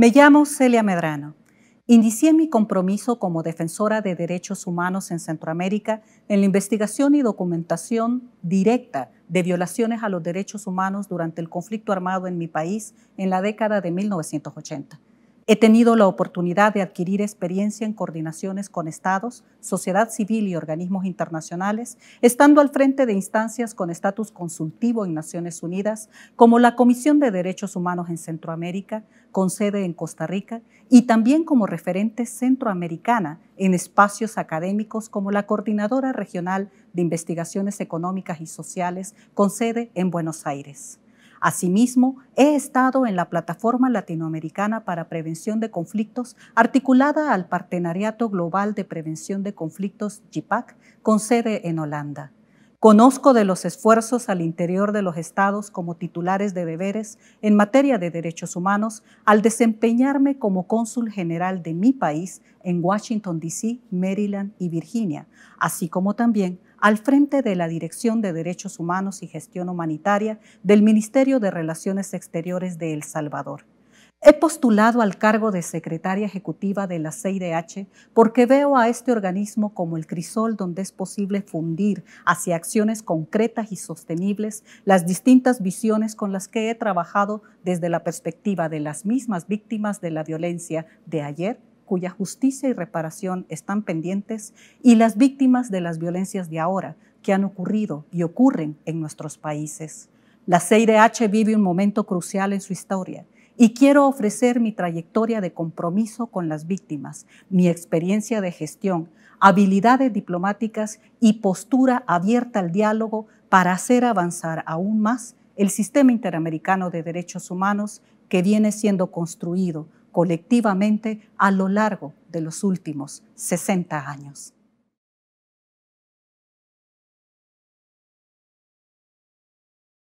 Me llamo Celia Medrano. Inicié mi compromiso como defensora de derechos humanos en Centroamérica en la investigación y documentación directa de violaciones a los derechos humanos durante el conflicto armado en mi país en la década de 1980. He tenido la oportunidad de adquirir experiencia en coordinaciones con estados, sociedad civil y organismos internacionales, estando al frente de instancias con estatus consultivo en Naciones Unidas, como la Comisión de Derechos Humanos en Centroamérica, con sede en Costa Rica, y también como referente centroamericana en espacios académicos como la Coordinadora Regional de Investigaciones Económicas y Sociales, con sede en Buenos Aires. Asimismo, he estado en la Plataforma Latinoamericana para Prevención de Conflictos, articulada al Partenariato Global de Prevención de Conflictos GIPAC, con sede en Holanda. Conozco de los esfuerzos al interior de los estados como titulares de deberes en materia de derechos humanos al desempeñarme como cónsul general de mi país en Washington, D.C., Maryland y Virginia, así como también al frente de la Dirección de Derechos Humanos y Gestión Humanitaria del Ministerio de Relaciones Exteriores de El Salvador. He postulado al cargo de secretaria ejecutiva de la CIDH porque veo a este organismo como el crisol donde es posible fundir hacia acciones concretas y sostenibles las distintas visiones con las que he trabajado desde la perspectiva de las mismas víctimas de la violencia de ayer, cuya justicia y reparación están pendientes, y las víctimas de las violencias de ahora, que han ocurrido y ocurren en nuestros países. La CIDH vive un momento crucial en su historia y quiero ofrecer mi trayectoria de compromiso con las víctimas, mi experiencia de gestión, habilidades diplomáticas y postura abierta al diálogo para hacer avanzar aún más el sistema interamericano de derechos humanos que viene siendo construido colectivamente a lo largo de los últimos 60 años.